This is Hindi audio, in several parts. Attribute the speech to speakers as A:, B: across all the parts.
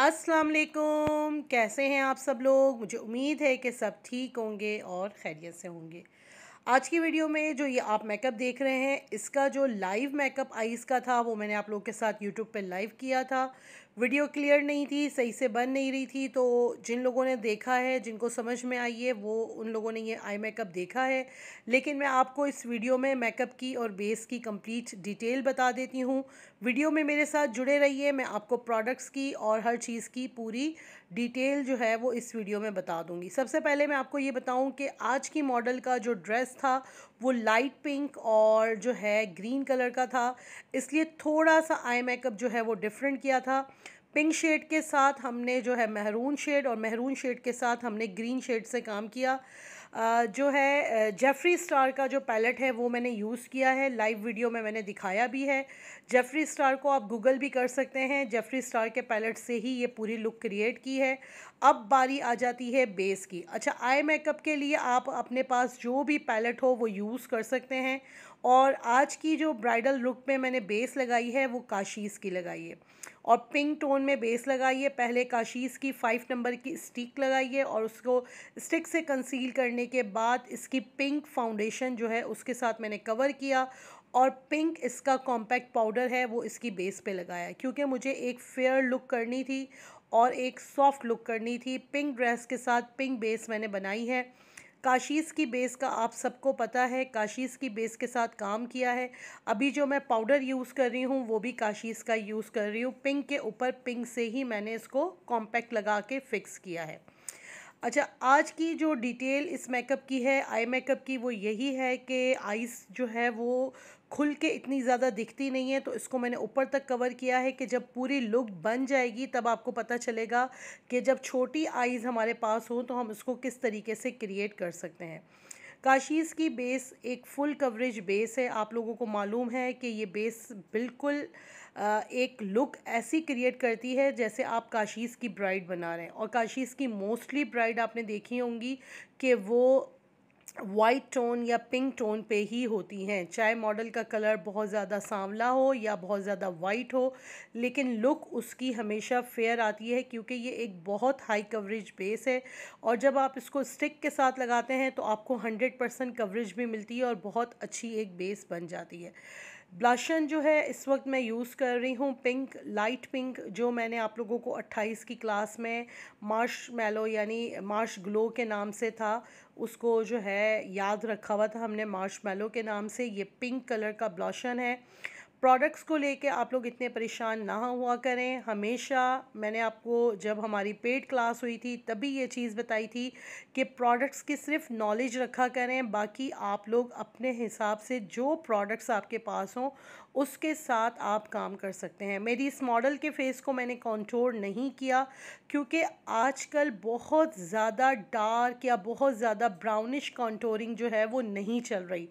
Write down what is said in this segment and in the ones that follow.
A: अस्सलाम वालेकुम कैसे हैं आप सब लोग मुझे उम्मीद है कि सब ठीक होंगे और खैरियत से होंगे आज की वीडियो में जो ये आप मेकअप देख रहे हैं इसका जो लाइव मेकअप आइज़ का था वो मैंने आप लोग के साथ यूट्यूब पे लाइव किया था वीडियो क्लियर नहीं थी सही से बन नहीं रही थी तो जिन लोगों ने देखा है जिनको समझ में आई है वो उन लोगों ने ये आई मेकअप देखा है लेकिन मैं आपको इस वीडियो में मेकअप की और बेस की कंप्लीट डिटेल बता देती हूँ वीडियो में मेरे साथ जुड़े रहिए मैं आपको प्रोडक्ट्स की और हर चीज़ की पूरी डिटेल जो है वो इस वीडियो में बता दूँगी सबसे पहले मैं आपको ये बताऊँ कि आज की मॉडल का जो ड्रेस था वो लाइट पिंक और जो है ग्रीन कलर का था इसलिए थोड़ा सा आई मेकअप जो है वो डिफरेंट किया था पिंक शेड के साथ हमने जो है महरून शेड और महरून शेड के साथ हमने ग्रीन शेड से काम किया जो है जेफरी स्टार का जो पैलेट है वो मैंने यूज़ किया है लाइव वीडियो में मैंने दिखाया भी है जेफरी स्टार को आप गूगल भी कर सकते हैं जेफरी स्टार के पैलेट से ही ये पूरी लुक क्रिएट की है अब बारी आ जाती है बेस की अच्छा आई मेकअप के लिए आप अपने पास जो भी पैलेट हो वो यूज़ कर सकते हैं और आज की जो ब्राइडल लुक में मैंने बेस लगाई है वो काशीज़ की लगाई है और पिंक टोन में बेस लगाइए पहले काशीज़ की फ़ाइव नंबर की स्टिक लगाइए और उसको स्टिक से कंसील करने के बाद इसकी पिंक फाउंडेशन जो है उसके साथ मैंने कवर किया और पिंक इसका कॉम्पैक्ट पाउडर है वो इसकी बेस पे लगाया क्योंकि मुझे एक फेयर लुक करनी थी और एक सॉफ्ट लुक करनी थी पिंक ड्रेस के साथ पिंक बेस मैंने बनाई है काशीस की बेस का आप सबको पता है काशीज़ की बेस के साथ काम किया है अभी जो मैं पाउडर यूज़ कर रही हूँ वो भी काशीज़ का यूज़ कर रही हूँ पिंक के ऊपर पिंक से ही मैंने इसको कॉम्पैक्ट लगा के फ़िक्स किया है अच्छा आज की जो डिटेल इस मेकअप की है आई मेकअप की वो यही है कि आइस जो है वो खुल के इतनी ज़्यादा दिखती नहीं है तो इसको मैंने ऊपर तक कवर किया है कि जब पूरी लुक बन जाएगी तब आपको पता चलेगा कि जब छोटी आइज़ हमारे पास हो तो हम इसको किस तरीके से क्रिएट कर सकते हैं काशीज़ की बेस एक फुल कवरेज बेस है आप लोगों को मालूम है कि ये बेस बिल्कुल एक लुक ऐसी क्रिएट करती है जैसे आप काशीज़ की ब्राइड बना रहे हैं और काशीज़ की मोस्टली ब्राइड आपने देखी होंगी कि वो वाइट टोन या पिंक टोन पे ही होती हैं चाहे मॉडल का कलर बहुत ज़्यादा सांवला हो या बहुत ज़्यादा वाइट हो लेकिन लुक उसकी हमेशा फेयर आती है क्योंकि ये एक बहुत हाई कवरेज बेस है और जब आप इसको स्टिक के साथ लगाते हैं तो आपको हंड्रेड परसेंट कवरेज भी मिलती है और बहुत अच्छी एक बेस बन जाती है ब्लाशन जो है इस वक्त मैं यूज़ कर रही हूँ पिंक लाइट पिंक जो मैंने आप लोगों को 28 की क्लास में मार्श मेलो यानी मार्श ग्लो के नाम से था उसको जो है याद रखा हुआ था हमने मार्श मेलो के नाम से ये पिंक कलर का ब्लाशन है प्रोडक्ट्स को लेके आप लोग इतने परेशान ना हुआ करें हमेशा मैंने आपको जब हमारी पेड क्लास हुई थी तभी ये चीज़ बताई थी कि प्रोडक्ट्स की सिर्फ नॉलेज रखा करें बाकी आप लोग अपने हिसाब से जो प्रोडक्ट्स आपके पास हों उसके साथ आप काम कर सकते हैं मेरी इस मॉडल के फेस को मैंने कॉन्ट्रोल नहीं किया क्योंकि आजकल बहुत ज़्यादा डार्क या बहुत ज़्यादा ब्राउनिश कॉन्टोरिंग जो है वो नहीं चल रही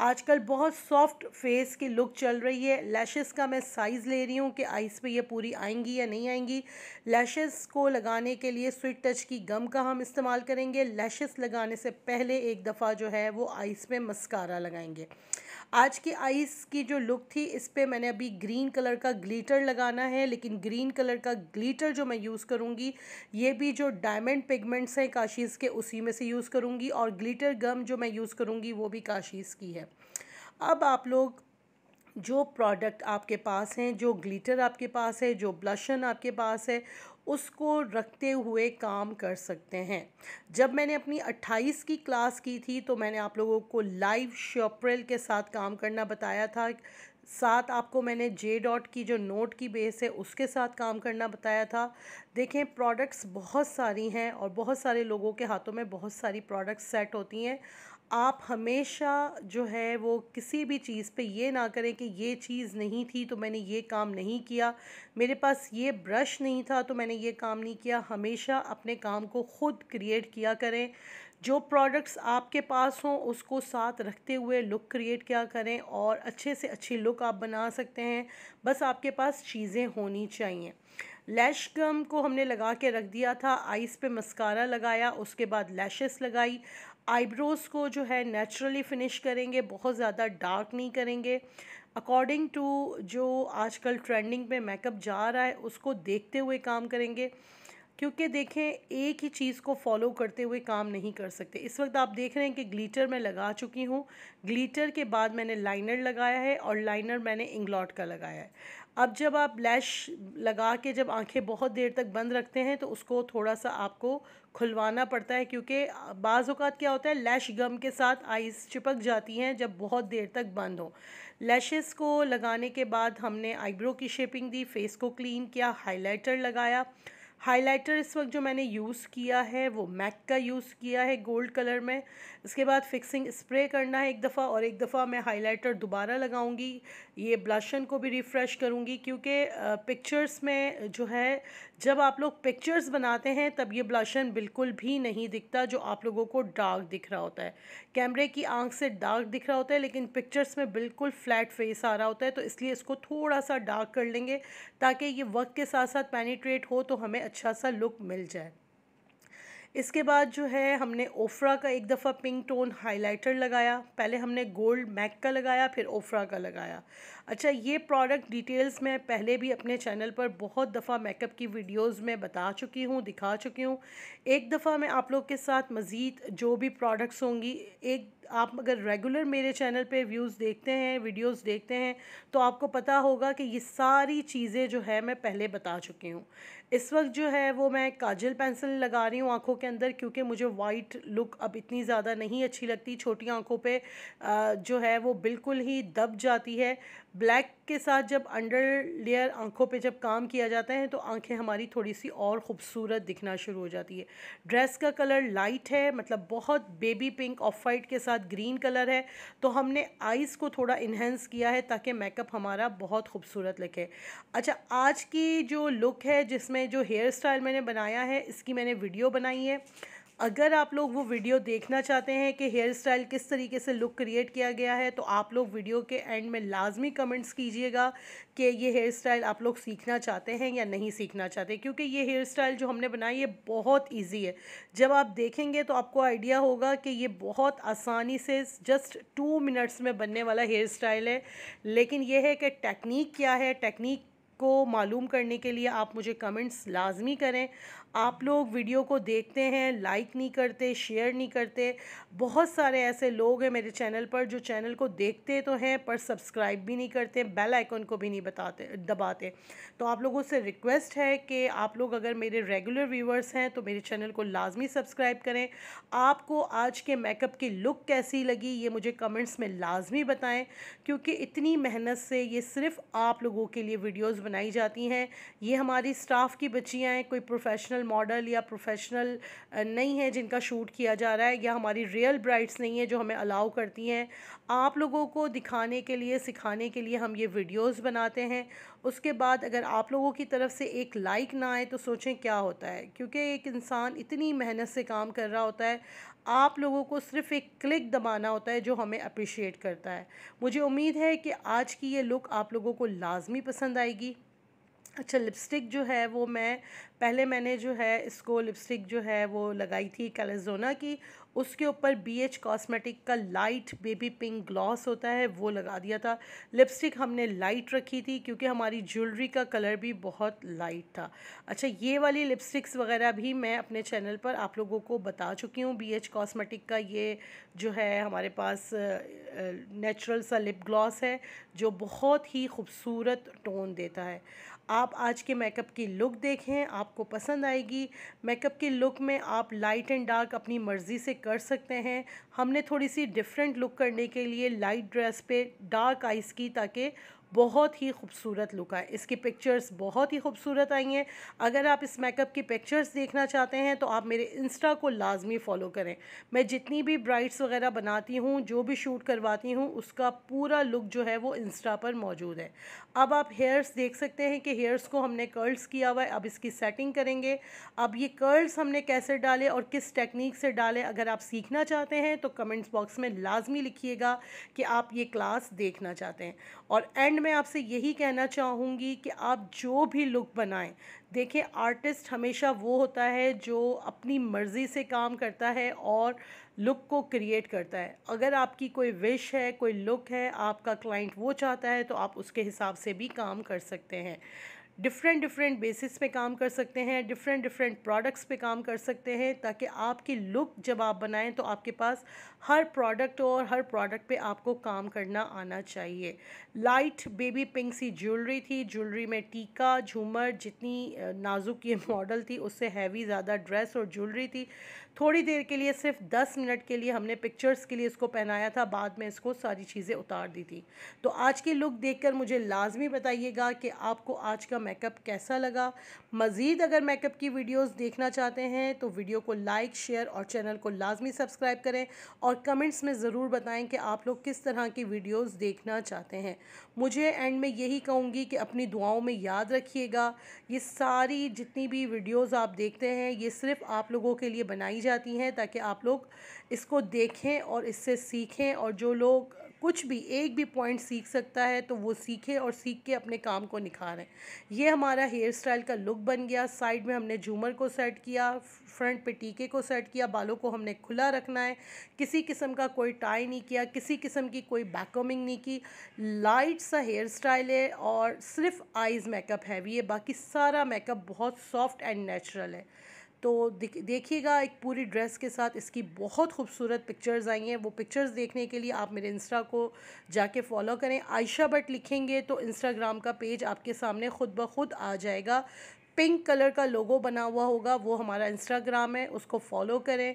A: आजकल बहुत सॉफ्ट फेस की लुक चल रही है लैशेस का मैं साइज़ ले रही हूँ कि आइस पे ये पूरी आएंगी या नहीं आएंगी लैशेस को लगाने के लिए स्विट टच की गम का हम इस्तेमाल करेंगे लैशेस लगाने से पहले एक दफ़ा जो है वो आइस पे मस्कारा लगाएंगे आज की आइस की जो लुक थी इस पर मैंने अभी ग्रीन कलर का ग्लीटर लगाना है लेकिन ग्रीन कलर का ग्लीटर जो मैं यूज़ करूँगी ये भी जो डायमंड पिगमेंट्स हैं काशीज़ के उसी में से यूज़ करूँगी और ग्लीटर गम जो मैं यूज़ करूँगी वो भी काशीज़ की है अब आप लोग जो प्रोडक्ट आपके पास हैं जो ग्लिटर आपके पास है जो ब्लशन आपके पास है उसको रखते हुए काम कर सकते हैं जब मैंने अपनी 28 की क्लास की थी तो मैंने आप लोगों को लाइव शॉप्रेल के साथ काम करना बताया था साथ आपको मैंने जे डॉट की जो नोट की बेस है उसके साथ काम करना बताया था देखें प्रोडक्ट्स बहुत सारी हैं और बहुत सारे लोगों के हाथों में बहुत सारी प्रोडक्ट्स सेट होती हैं आप हमेशा जो है वो किसी भी चीज़ पे ये ना करें कि ये चीज़ नहीं थी तो मैंने ये काम नहीं किया मेरे पास ये ब्रश नहीं था तो मैंने ये काम नहीं किया हमेशा अपने काम को ख़ुद क्रिएट किया करें जो प्रोडक्ट्स आपके पास हों उसको साथ रखते हुए लुक क्रिएट किया करें और अच्छे से अच्छी लुक आप बना सकते हैं बस आपके पास चीज़ें होनी चाहिए लैश गम को हमने लगा के रख दिया था आइस पे मस्कारा लगाया उसके बाद लैशेस लगाई आईब्रोज़ को जो है नेचुरली फिनिश करेंगे बहुत ज़्यादा डार्क नहीं करेंगे अकॉर्डिंग टू जो आजकल ट्रेंडिंग में मेकअप जा रहा है उसको देखते हुए काम करेंगे क्योंकि देखें एक ही चीज़ को फॉलो करते हुए काम नहीं कर सकते इस वक्त आप देख रहे हैं कि ग्लीटर मैं लगा चुकी हूँ ग्लीटर के बाद मैंने लाइनर लगाया है और लाइनर मैंने इंग्लॉट का लगाया है अब जब आप लैश लगा के जब आंखें बहुत देर तक बंद रखते हैं तो उसको थोड़ा सा आपको खुलवाना पड़ता है क्योंकि बाज़ात क्या होता है लैश गम के साथ आइज़ चिपक जाती हैं जब बहुत देर तक बंद हो लैशेस को लगाने के बाद हमने आईब्रो की शेपिंग दी फेस को क्लीन किया हाइलाइटर लगाया हाइलाइटर इस वक्त जो मैंने यूज़ किया है वो मैक का यूज़ किया है गोल्ड कलर में इसके बाद फिक्सिंग स्प्रे करना है एक दफ़ा और एक दफ़ा मैं हाइलाइटर दोबारा लगाऊंगी ये ब्लशन को भी रिफ़्रेश करूंगी क्योंकि पिक्चर्स में जो है जब आप लोग पिक्चर्स बनाते हैं तब ये ब्लशन बिल्कुल भी नहीं दिखता जो आप लोगों को डार्क दिख रहा होता है कैमरे की आँख से डार्क दिख रहा होता है लेकिन पिक्चर्स में बिल्कुल फ्लैट फेस आ रहा होता है तो इसलिए इसको थोड़ा सा डार्क कर लेंगे ताकि ये वक्त के साथ साथ पेनीट्रेट हो तो हमें अच्छा सा लुक मिल जाए इसके बाद जो है हमने ओफ्रा का एक दफ़ा पिंक टोन हाइलाइटर लगाया पहले हमने गोल्ड मैक का लगाया फिर ओफ्रा का लगाया अच्छा ये प्रोडक्ट डिटेल्स मैं पहले भी अपने चैनल पर बहुत दफ़ा मेकअप की वीडियोस में बता चुकी हूँ दिखा चुकी हूँ एक दफ़ा मैं आप लोग के साथ मज़ीद जो भी प्रोडक्ट्स होंगी एक आप अगर रेगुलर मेरे चैनल पे व्यूज़ देखते हैं वीडियोस देखते हैं तो आपको पता होगा कि ये सारी चीज़ें जो है मैं पहले बता चुकी हूँ इस वक्त जो है वो मैं काजल पेंसिल लगा रही हूँ आँखों के अंदर क्योंकि मुझे वाइट लुक अब इतनी ज़्यादा नहीं अच्छी लगती छोटी आँखों पर जो है वो बिल्कुल ही दब जाती है ब्लैक के साथ जब अंडर लेयर आँखों पे जब काम किया जाता है तो आँखें हमारी थोड़ी सी और ख़ूबसूरत दिखना शुरू हो जाती है ड्रेस का कलर लाइट है मतलब बहुत बेबी पिंक ऑफ वाइट के साथ ग्रीन कलर है तो हमने आइज़ को थोड़ा इन्हेंस किया है ताकि मेकअप हमारा बहुत खूबसूरत लगे अच्छा आज की जो लुक है जिसमें जो हेयर स्टाइल मैंने बनाया है इसकी मैंने वीडियो बनाई है अगर आप लोग वो वीडियो देखना चाहते हैं कि हेयर स्टाइल किस तरीके से लुक क्रिएट किया गया है तो आप लोग वीडियो के एंड में लाजमी कमेंट्स कीजिएगा कि ये हेयर स्टाइल आप लोग सीखना चाहते हैं या नहीं सीखना चाहते क्योंकि ये हेयर स्टाइल जो हमने बनाई है बहुत ईजी है जब आप देखेंगे तो आपको आइडिया होगा कि ये बहुत आसानी से जस्ट टू मिनट्स में बनने वाला हेयर स्टाइल है लेकिन यह है कि टेक्निक क्या है टेक्निक को मालूम करने के लिए आप मुझे कमेंट्स लाजमी करें आप लोग वीडियो को देखते हैं लाइक नहीं करते शेयर नहीं करते बहुत सारे ऐसे लोग हैं मेरे चैनल पर जो चैनल को देखते तो हैं पर सब्सक्राइब भी नहीं करते बेल आइकन को भी नहीं बताते दबाते तो आप लोगों से रिक्वेस्ट है कि आप लोग अगर मेरे रेगुलर व्यूवर्स हैं तो मेरे चैनल को लाजमी सब्सक्राइब करें आपको आज के मेकअप की लुक कैसी लगी ये मुझे कमेंट्स में लाजमी बताएँ क्योंकि इतनी मेहनत से ये सिर्फ़ आप लोगों के लिए वीडियोज़ बनाई जाती हैं ये हमारी स्टाफ की बच्चियाँ हैं कोई प्रोफेशनल मॉडल या प्रोफेशनल नहीं है जिनका शूट किया जा रहा है या हमारी रियल ब्राइड्स नहीं है जो हमें अलाउ करती हैं आप लोगों को दिखाने के लिए सिखाने के लिए हम ये वीडियोस बनाते हैं उसके बाद अगर आप लोगों की तरफ से एक लाइक ना आए तो सोचें क्या होता है क्योंकि एक इंसान इतनी मेहनत से काम कर रहा होता है आप लोगों को सिर्फ़ एक क्लिक दबाना होता है जो हमें अप्रिशिएट करता है मुझे उम्मीद है कि आज की ये लुक आप लोगों को लाजमी पसंद आएगी अच्छा लिपस्टिक जो है वो मैं पहले मैंने जो है इसको लिपस्टिक जो है वो लगाई थी कैलेजोना की उसके ऊपर बी एच कॉस्मेटिक का लाइट बेबी पिंक ग्लॉस होता है वो लगा दिया था लिपस्टिक हमने लाइट रखी थी क्योंकि हमारी ज्वेलरी का कलर भी बहुत लाइट था अच्छा ये वाली लिपस्टिक्स वगैरह भी मैं अपने चैनल पर आप लोगों को बता चुकी हूँ बी एच कॉस्मेटिक का ये जो है हमारे पास नेचुरल सा लिप ग्लॉस है जो बहुत ही खूबसूरत टोन देता है आप आज के मेकअप की लुक देखें आपको पसंद आएगी मेकअप की लुक में आप लाइट एंड डार्क अपनी मर्ज़ी से कर सकते हैं हमने थोड़ी सी डिफरेंट लुक करने के लिए लाइट ड्रेस पे डार्क आइज़ की ताकि बहुत ही खूबसूरत लुक है इसकी पिक्चर्स बहुत ही खूबसूरत आई हैं अगर आप इस मेकअप की पिक्चर्स देखना चाहते हैं तो आप मेरे इंस्टा को लाजमी फ़ॉलो करें मैं जितनी भी ब्राइड्स वगैरह बनाती हूँ जो भी शूट करवाती हूँ उसका पूरा लुक जो है वो इंस्टा पर मौजूद है अब आप हेयर्स देख सकते हैं कि हेयर्स को हमने कर्ल्स किया हुआ है अब इसकी सेटिंग करेंगे अब ये कर्ल्स हमने कैसे डाले और किस टेक्निक से डाले अगर आप सीखना चाहते हैं तो कमेंट्स बॉक्स में लाजमी लिखिएगा कि आप ये क्लास देखना चाहते हैं और एंड एंड में आपसे यही कहना चाहूँगी कि आप जो भी लुक बनाएं देखें आर्टिस्ट हमेशा वो होता है जो अपनी मर्ज़ी से काम करता है और लुक को क्रिएट करता है अगर आपकी कोई विश है कोई लुक है आपका क्लाइंट वो चाहता है तो आप उसके हिसाब से भी काम कर सकते हैं डिफरेंट डिफरेंट बेसिस पे काम कर सकते हैं डिफरेंट डिफरेंट प्रोडक्ट्स पे काम कर सकते हैं ताकि आपकी लुक जब आप बनाएं तो आपके पास हर प्रोडक्ट और हर प्रोडक्ट पे आपको काम करना आना चाहिए लाइट बेबी पिंक सी ज्वेलरी थी ज्वेलरी में टीका झूमर जितनी नाजुक ये मॉडल थी उससे हैवी ज़्यादा ड्रेस और ज्वेलरी थी थोड़ी देर के लिए सिर्फ दस मिनट के लिए हमने पिक्चर्स के लिए इसको पहनाया था बाद में इसको सारी चीज़ें उतार दी थी तो आज की लुक देख मुझे लाजमी बताइएगा कि आपको आज का मेकअप कैसा लगा मज़ीद अगर मेकअप की वीडियोस देखना चाहते हैं तो वीडियो को लाइक शेयर और चैनल को लाजमी सब्सक्राइब करें और कमेंट्स में ज़रूर बताएं कि आप लोग किस तरह की वीडियोस देखना चाहते हैं मुझे एंड में यही कहूँगी कि अपनी दुआओं में याद रखिएगा ये सारी जितनी भी वीडियोज़ आप देखते हैं ये सिर्फ़ आप लोगों के लिए बनाई जाती हैं ताकि आप लोग इसको देखें और इससे सीखें और जो लोग कुछ भी एक भी पॉइंट सीख सकता है तो वो सीखे और सीख के अपने काम को निखारें ये हमारा हेयर स्टाइल का लुक बन गया साइड में हमने झूमर को सेट किया फ्रंट पे टीके को सेट किया बालों को हमने खुला रखना है किसी किस्म का कोई टाई नहीं किया किसी किस्म की कोई बैकोमिंग नहीं की लाइट सा हेयर स्टाइल है और सिर्फ आइज़ मेकअप हैवी है बाकी सारा मेकअप बहुत सॉफ्ट एंड नेचुरल है तो देखिएगा एक पूरी ड्रेस के साथ इसकी बहुत खूबसूरत पिक्चर्स आई हैं वो पिक्चर्स देखने के लिए आप मेरे इंस्टा को जाके फॉलो करें आयशा बट लिखेंगे तो इंस्टाग्राम का पेज आपके सामने ख़ुद ब खुद आ जाएगा पिंक कलर का लोगो बना हुआ होगा वो हमारा इंस्टाग्राम है उसको फॉलो करें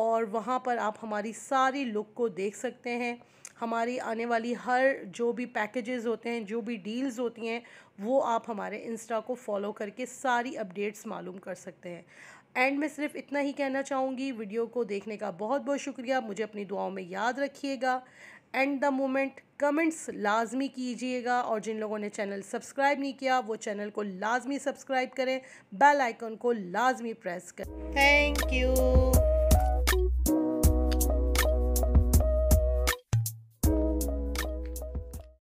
A: और वहाँ पर आप हमारी सारी लुक को देख सकते हैं हमारी आने वाली हर जो भी पैकेजेस होते हैं जो भी डील्स होती हैं वो आप हमारे इंस्टा को फॉलो करके सारी अपडेट्स मालूम कर सकते हैं एंड में सिर्फ इतना ही कहना चाहूँगी वीडियो को देखने का बहुत बहुत शुक्रिया मुझे अपनी दुआओं में याद रखिएगा एंड द मोमेंट कमेंट्स लाजमी कीजिएगा और जिन लोगों ने चैनल सब्सक्राइब नहीं किया वो चैनल को लाजमी सब्सक्राइब करें बेल आइकन को लाजमी प्रेस करें थैंक यू